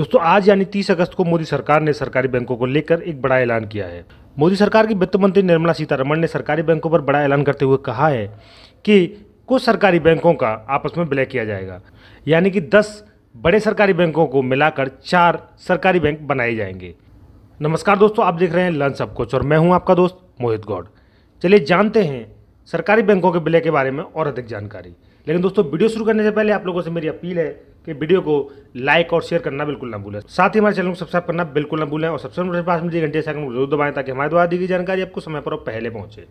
दोस्तों आज यानी 30 अगस्त को मोदी सरकार ने सरकारी बैंकों को लेकर एक बड़ा ऐलान किया है मोदी सरकार की वित्त मंत्री निर्मला सीतारमण ने सरकारी बैंकों पर बड़ा ऐलान करते हुए कहा है कि कुछ सरकारी बैंकों का आपस में विलय किया जाएगा यानी कि 10 बड़े सरकारी बैंकों को मिलाकर चार सरकारी बैंक बनाए जाएंगे नमस्कार दोस्तों आप देख रहे हैं लंच सब कुछ और मैं हूँ आपका दोस्त मोहित गौड़ चलिए जानते हैं सरकारी बैंकों के विलय के बारे में और अधिक जानकारी लेकिन दोस्तों वीडियो शुरू करने से पहले आप लोगों से मेरी अपील है कि वीडियो को लाइक और शेयर करना बिल्कुल ना भूलें साथ ही हमारे चैनल को सब्सक्राइब करना बिल्कुल ना भूलें और सबसे पास मुझे घंटे सेकंड जरूर दबाएं ताकि हमारे द्वारा दी गई जानकारी आपको समय पर पहले पहुंचे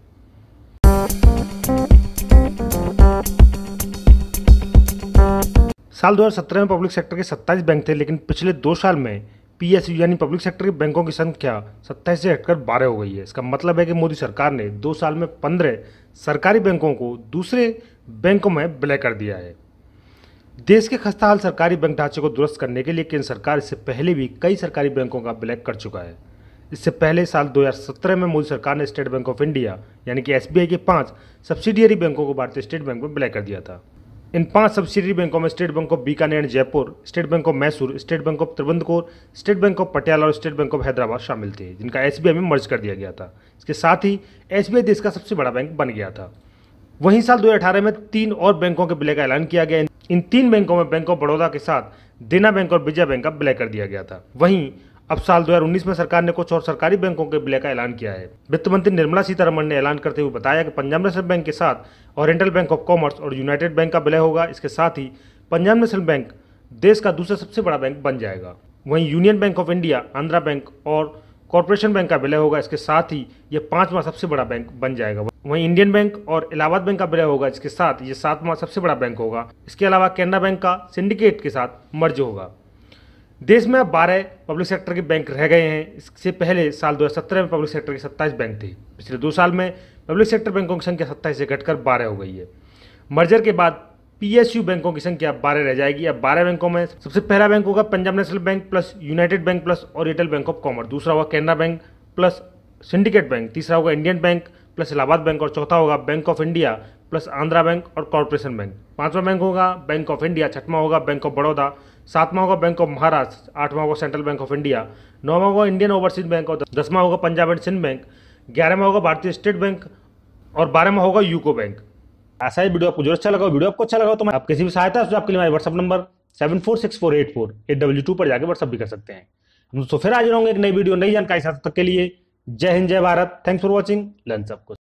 साल 2017 में पब्लिक सेक्टर के 27 बैंक थे लेकिन पिछले दो साल में पीएसयू यानी पब्लिक सेक्टर के बैंकों की संख्या सत्ताईस से हटकर बारह हो गई है इसका मतलब है कि मोदी सरकार ने दो साल में पंद्रह सरकारी बैंकों को दूसरे बैंकों में ब्लैक कर दिया है देश के खस्ता हाल सरकारी बैंक ढांचे को दुरुस्त करने के लिए केंद्र सरकार इससे पहले भी कई सरकारी बैंकों का ब्लैक कर चुका है इससे पहले साल 2017 में मोदी सरकार ने स्टेट बैंक ऑफ इंडिया यानी कि एसबीआई के पांच सब्सिडियरी बैंकों को भारतीय स्टेट बैंक में ब्लैक कर दिया था इन पांच सब्सिडियरी बैंकों में state bank of Bikaner Jaipur state bank of Mysore state bank of Travancore state bank of Patiala और स्टेट बैंक ऑफ हैदराबाद शामिल थे जिनका एस में मर्ज कर दिया गया था इसके साथ ही एस देश का सबसे बड़ा बैंक बन गया था वहीं साल 2018 में तीन और बैंकों के ब्लैक ऐलान किया गया इन तीन बैंकों में बैंक ऑफ बड़ौदा के साथ देना बैंक और विजय बैंक का विलय कर दिया गया था वहीं अब साल 2019 में सरकार ने कुछ और सरकारी बैंकों के विलय का ऐलान किया है वित्त मंत्री निर्मला सीतारमण ने ऐलान करते हुए बताया कि पंजाब नेशनल बैंक के साथ ओरिएंटल बैंक ऑफ कॉमर्स और यूनाइटेड बैंक का विलय होगा इसके साथ ही पंजाब नेशनल बैंक देश का दूसरा सबसे बड़ा बैंक बन जाएगा वहीं union bank of India Andhra bank और कॉरपोरेशन बैंक का विलय होगा इसके साथ ही ये पांचवा सबसे बड़ा बैंक बन जाएगा वहीं इंडियन बैंक और इलाहाबाद बैंक का विलय होगा इसके साथ ये सातवां सबसे बड़ा बैंक होगा इसके अलावा कैनरा बैंक का सिंडिकेट के साथ मर्ज होगा देश में अब बारह पब्लिक सेक्टर के बैंक रह गए हैं इससे पहले साल 2017 में पब्लिक सेक्टर के 27 बैंक थे पिछले दो साल में पब्लिक सेक्टर बैंकों की संख्या सत्ताईस से घटकर बारह हो गई है मर्जर के बाद पीएसयू बैंकों की संख्या बारह रह जाएगी अब बारह बैंकों में सबसे पहला बैंक होगा Punjab national bank plus united bank plus और एयरटेल बैंक ऑफ कॉमर्स दूसरा होगा Canara bank plus syndicate bank तीसरा होगा Indian bank plus Allahabad bank और चौथा होगा bank of India plus Andhra bank और कॉरपोरेशन बैंक पांचवा बैंक होगा बैंक ऑफ इंडिया छठवां होगा बैंक ऑफ बड़ौदा सातवां होगा बैंक ऑफ महाराष्ट्र आठवां होगा सेंट्रल बैंक ऑफ इंडिया नौवां होगा इंडियन ओवरसीज बैंक और दसवां होगा पंजाब एंड सिंध बैंक ग्यारहवा होगा भारतीय स्टेट बैंक और बारहवा होगा यूको बैंक आशा है वीडियो आपको जरूर अच्छा लगा वीडियो आपको अच्छा लगा तो मैं आप किसी भी सहायता से आपके लिए हमारे WhatsApp number seven four six four eight four eight W two पर जाकर व्हाट्सअप भी कर सकते हैं तो फिर आज होंगे एक नई वीडियो नई जानकारी साथ तक के लिए जय हिंद जय Bharat thanks for watching learn सब कुछ